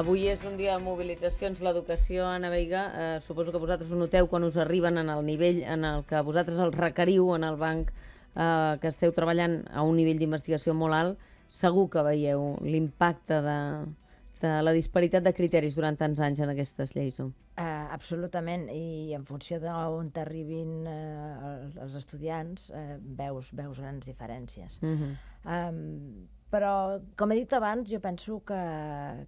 Avui és un dia de mobilitzacions. L'educació, Anna Veiga, eh, suposo que vosaltres ho noteu quan us arriben en el nivell en el que vosaltres els requeriu en el banc eh, que esteu treballant a un nivell d'investigació molt alt. Segur que veieu l'impacte de, de la disparitat de criteris durant tants anys en aquestes lleis. No? Uh, absolutament, i en funció d'on t'arribin uh, els estudiants, uh, veus, veus grans diferències. Uh -huh. um, però, com he dit abans, jo penso que,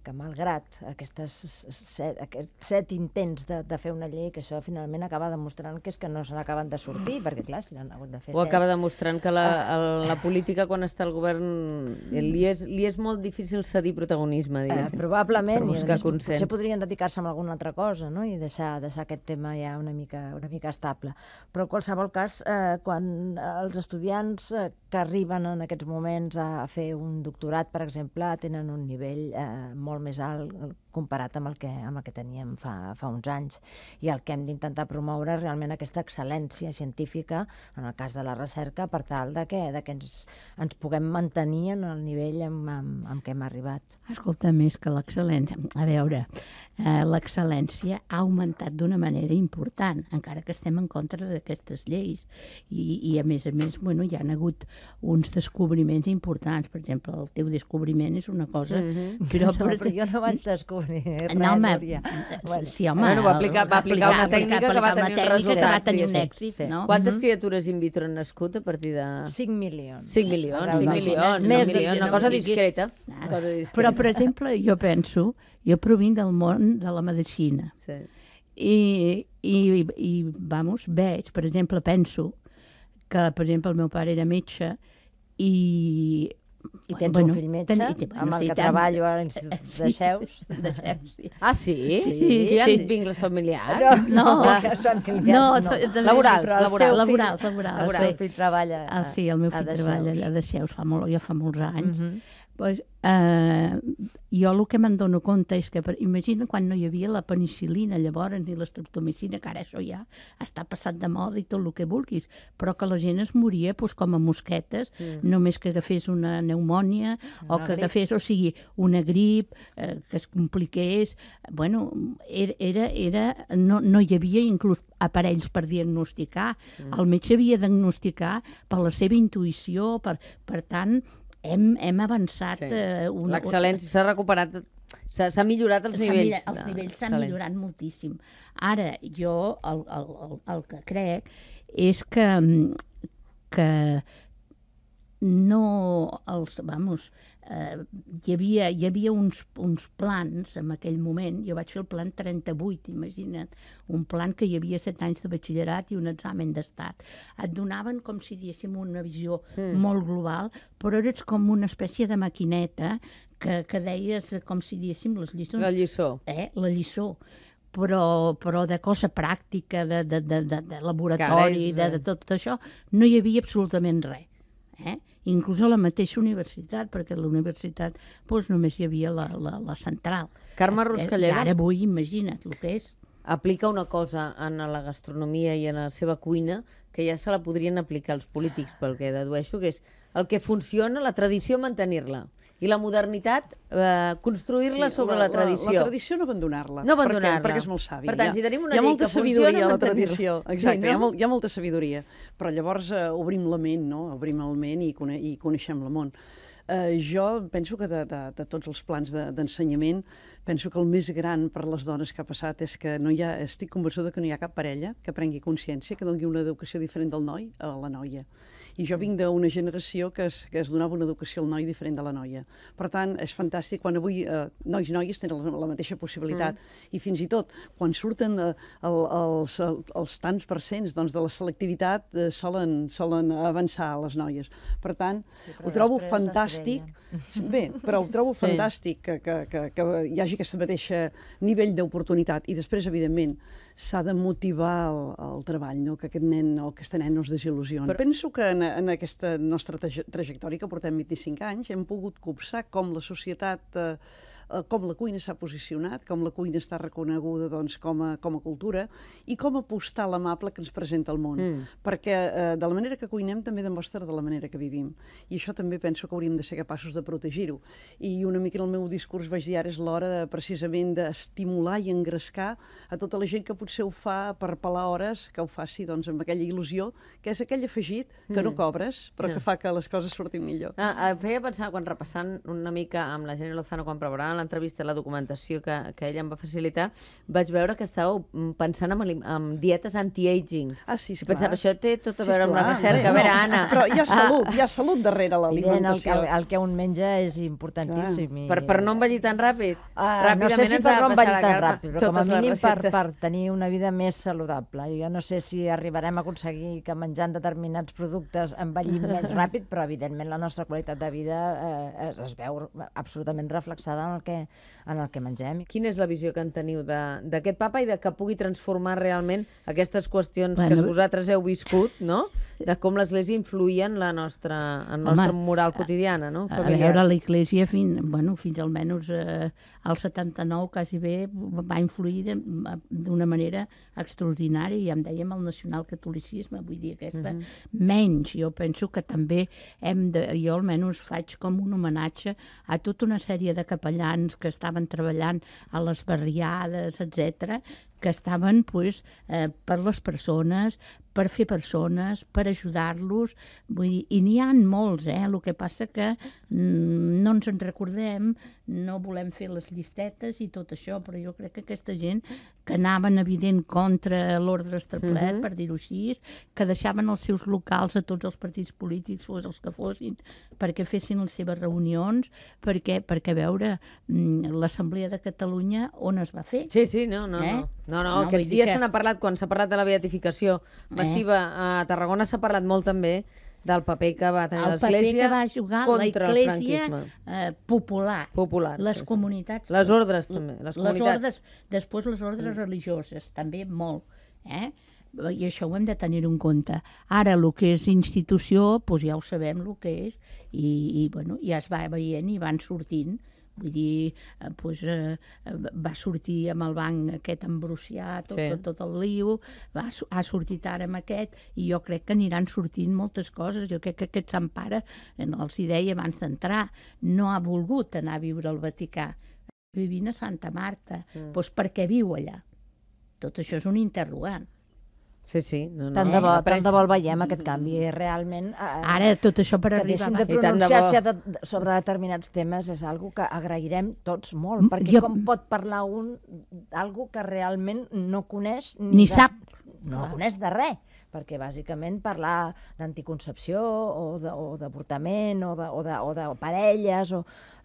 que malgrat aquestes set, aquests set intents de, de fer una llei, que això finalment acaba demostrant que és que no se n'acaben de sortir, perquè, clar, si n'han hagut de fer o set... acaba demostrant que la, ah. el, la política, quan està al govern, li és, li és molt difícil cedir protagonisme, eh, diguéssim. Eh, probablement, i consens. més, potser podrien dedicar-se a alguna altra cosa, no?, i deixar, deixar aquest tema ja una mica, una mica estable. Però, en qualsevol cas, eh, quan els estudiants eh, que arriben en aquests moments a, a fer un un doctorat, per exemple, tenen un nivell eh, molt més alt eh, comparat amb el que, amb el que teníem fa, fa uns anys. I el que hem d'intentar promoure és realment aquesta excel·lència científica, en el cas de la recerca, per tal de que, de que ens, ens puguem mantenir en el nivell amb, amb, amb què hem arribat. Escolta, més que l'excel·lència... A veure, eh, l'excel·lència ha augmentat d'una manera important, encara que estem en contra d'aquestes lleis. I, I, a més a més, bueno, hi han hagut uns descobriments importants. Per exemple, el teu descobriment és una cosa... Mm -hmm. però, no, per... però jo no vaig descobrir eh, res, no, home, Núria. Eh, bueno. Sí, home... Bueno, va aplicar, va aplicar una tècnica aplicar, que va tenir un resultat. Que va tenir un èxit, sí, sí. no? Quantes mm -hmm. criatures in vitro han nascut a partir de... 5 milions. 5 milions, 5 milions, 5 milions, 5 milions, 5 milions, 5 milions, 5 milions, 5 milions, jo provin del món de la medicina. Sí. I, i, i vamos, veig, per exemple, penso que, per exemple, el meu pare era metge i i tens bueno, un fill metge, ten, i, bueno, amb el sí, que tant. treballo l'Institut eh, de Seus. De Seus, sí. Ah, sí? Sí. sí. Ja sí. vincles familiars? No, no, no, que són familiars, no. no. Laborals, però laborals, laborals, laborals. El seu fill treballa a, ah, sí, el meu fill treballa allà de Seus fa molt, ja fa molts anys. Uh mhm. -huh. Pues, eh, jo el que me'n dono compte és que, per, imagina quan no hi havia la penicilina llavors, ni l'estreptomicina, que ara això ja està passat de moda i tot el que vulguis, però que la gent es moria pues, com a mosquetes, mm. només que agafés una pneumònia una o que grip. agafés, o sigui, una grip, eh, que es compliqués, bueno, era, era, era no, no hi havia inclús aparells per diagnosticar, mm. el metge havia diagnosticar per la seva intuïció, per, per tant, hem, hem avançat... Sí. Eh, una... L'excel·lència s'ha recuperat, s'ha millorat els nivells. Millor, els nivells s'han millorat moltíssim. Ara, jo el, el, el, el que crec és que, que no els, vamos, eh, hi, havia, hi havia uns, uns plans en aquell moment, jo vaig fer el plan 38, imagina't, un plan que hi havia 7 anys de batxillerat i un examen d'estat. Et donaven com si diéssim una visió mm. molt global, però eres com una espècie de maquineta que, que deies com si diéssim les lliçons. La lliçó. Eh? La lliçó però, però de cosa pràctica, de, de, de, de, de laboratori, és... de, eh. de tot això, no hi havia absolutament res. Eh? inclús a la mateixa universitat, perquè a la universitat doncs, només hi havia la, la, la central. Carme eh, eh, Ruscalleda... I ara avui, imagina't el que és. Aplica una cosa en la gastronomia i en la seva cuina que ja se la podrien aplicar els polítics, pel que dedueixo, que és el que funciona, la tradició, mantenir-la i la modernitat, eh, construir-la sí, sobre la, la tradició. La, la tradició no abandonar-la. No abandonar-la. Perquè, perquè és molt sàvia. Per tant, si tenim una hi ha llei que funciona... Hi ha molta sabidoria a la tradició, exacte, sí, no? hi, ha molt, hi ha molta sabidoria. Però llavors eh, obrim la ment, no? Obrim el ment i, cone i coneixem el món. Eh, jo penso que de, de, de tots els plans d'ensenyament de, penso que el més gran per a les dones que ha passat és que no hi ha, estic convençuda que no hi ha cap parella que prengui consciència, que doni una educació diferent del noi a la noia. I jo vinc d'una generació que es, que es donava una educació al noi diferent de la noia. Per tant, és fantàstic quan avui eh, nois i noies tenen la, la mateixa possibilitat. Mm. I fins i tot, quan surten de, el, els, el, els tants percents doncs, de la selectivitat, eh, solen, solen avançar les noies. Per tant, sí, ho trobo fantàstic. Bé, però ho trobo sí. fantàstic que, que, que, que hi hagi aquest mateix eh, nivell d'oportunitat i després, evidentment, s'ha de motivar el, el treball, no? que aquest nen o aquesta nena no es desil·lusioni. Però... Penso que en, en aquesta nostra trajectòria, que portem 25 anys, hem pogut copsar com la societat eh, eh, com la cuina s'ha posicionat, com la cuina està reconeguda doncs, com, a, com a cultura i com a postal amable que ens presenta el món. Mm. Perquè eh, de la manera que cuinem també demostra de la manera que vivim. I això també penso que hauríem de ser capaços de protegir-ho. I una mica en el meu discurs vaig dir ara és l'hora de, eh, precisament d'estimular i engrescar a tota la gent que potser ho fa per pelar hores, que ho faci doncs, amb aquella il·lusió, que és aquell afegit que mm. no cobres, però no. que fa que les coses surtin millor. Ah, ah em feia pensar, quan repassant una mica amb la Jenny Lozano, quan preparava l'entrevista, la documentació que, que ella em va facilitar, vaig veure que estàveu pensant en, en dietes anti-aging. Ah, sí, esclar. pensava, això té tot a veure sí, esclar, amb la recerca. No, a veure, Anna... Però hi ha ah. salut, ah. hi ha salut darrere l'alimentació. El, el, el que un menja és importantíssim. Ah. I... Per, per no envellir tan ràpid. Ah, Ràpidament no sé si per no envellir tan ràpid, però com a mínim per, per tenir una vida més saludable. Jo no sé si arribarem a aconseguir que menjant determinats productes envellim més ràpid, però evidentment la nostra qualitat de vida eh, es, es veu absolutament reflexada en el, que, en el que mengem. Quina és la visió que en teniu d'aquest papa i de que pugui transformar realment aquestes qüestions bueno, que vosaltres heu viscut, no? De com l'Església influïa en la nostra, en la nostra moral quotidiana, no? A, A veure, l'Església fins, bueno, fins almenys eh, al 79 quasi bé va influir d'una manera manera extraordinària, ja em dèiem el nacionalcatolicisme, vull dir, aquesta uh -huh. menys. Jo penso que també hem de, jo almenys faig com un homenatge a tota una sèrie de capellans que estaven treballant a les barriades, etc que estaven pues, eh, per les persones, per fer persones, per ajudar-los, vull dir, i n'hi ha molts, eh? El que passa que mm, no ens en recordem, no volem fer les llistetes i tot això, però jo crec que aquesta gent que anaven, evident, contra l'ordre establert, uh mhm. -huh. per dir-ho així, que deixaven els seus locals a tots els partits polítics, fos els que fossin, perquè fessin les seves reunions, perquè, perquè veure mm, l'Assemblea de Catalunya on es va fer. Sí, sí, no, no, eh? no. No, no, no aquests dies que... se n'ha parlat, quan s'ha parlat de la beatificació eh. massiva eh? a Tarragona, s'ha parlat molt també del paper que va tenir l'Església contra el franquisme. Eh, popular. Popular, les sí, comunitats. Les ordres, també. Les, les ordres, després les ordres mm. religioses, també molt. Eh? i això ho hem de tenir en compte. Ara, el que és institució, doncs ja ho sabem el que és, i, i, bueno, ja es va veient i van sortint Vull dir, eh, pues, eh, eh, va sortir amb el banc aquest embruciat, tot, sí. tot, tot el liu, va, ha sortit ara amb aquest, i jo crec que aniran sortint moltes coses. Jo crec que aquest Sant Pare, els hi deia abans d'entrar, no ha volgut anar a viure al Vaticà, vivint a Santa Marta, mm. pues, doncs, perquè viu allà? Tot això és un interrogant. Sí, sí. No, no. Tant, de bo, eh, tant de bo el veiem, aquest mm. canvi. Eh, realment, eh, Ara, tot això per que arribar... Que de pronunciar de sobre determinats temes és algo que agrairem tots molt, mm, perquè jo... com pot parlar un algo que realment no coneix... Ni, ni de, sap. No no coneix de res perquè bàsicament parlar d'anticoncepció o d'avortament o, o, de, o de parelles o,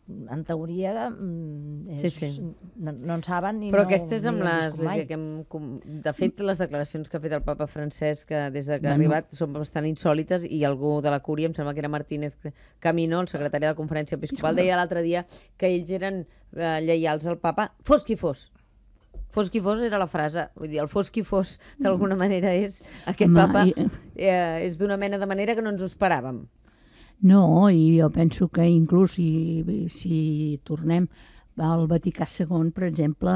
en teoria mm, és, sí, sí. No, no en saben ni Però no, aquestes amb les, les que hem, de fet les declaracions que ha fet el papa francès que des de que no, ha arribat no. són bastant insòlites i algú de la cúria, em sembla que era Martínez Camino, el secretari de la conferència episcopal deia l'altre dia que ells eren eh, lleials al papa, fos qui fos fos qui fos era la frase, vull dir, el fos qui fos d'alguna mm. manera és, aquest Home, papa i... eh, és d'una mena de manera que no ens ho esperàvem. No, i jo penso que inclús si, si tornem al Vaticà II, per exemple,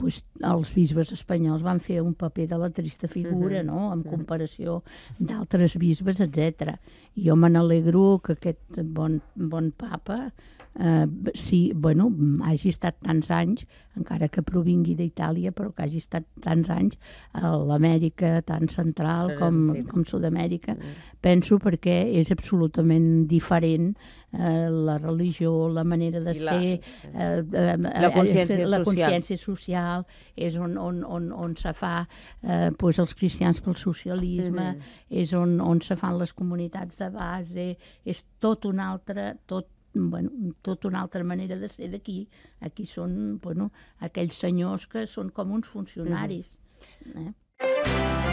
doncs els bisbes espanyols van fer un paper de la trista figura, uh -huh. no?, en comparació d'altres bisbes, etc. Jo me n'alegro que aquest bon, bon papa eh, si, bueno, hagi estat tants anys, encara que provingui d'Itàlia, però que hagi estat tants anys a l'Amèrica tant central com, com Sud-amèrica, mm. penso perquè és absolutament diferent eh, la religió, la manera de I la, ser, eh, eh, la eh, consciència, eh, la eh, consciència social. social, és on, on, on, on se fa eh, doncs els cristians pel socialisme, mm -hmm. és on, on se fan les comunitats de base, és tot un altre, tot bueno, tot una altra manera de ser d'aquí. Aquí són bueno, aquells senyors que són com uns funcionaris. Mm -hmm. eh?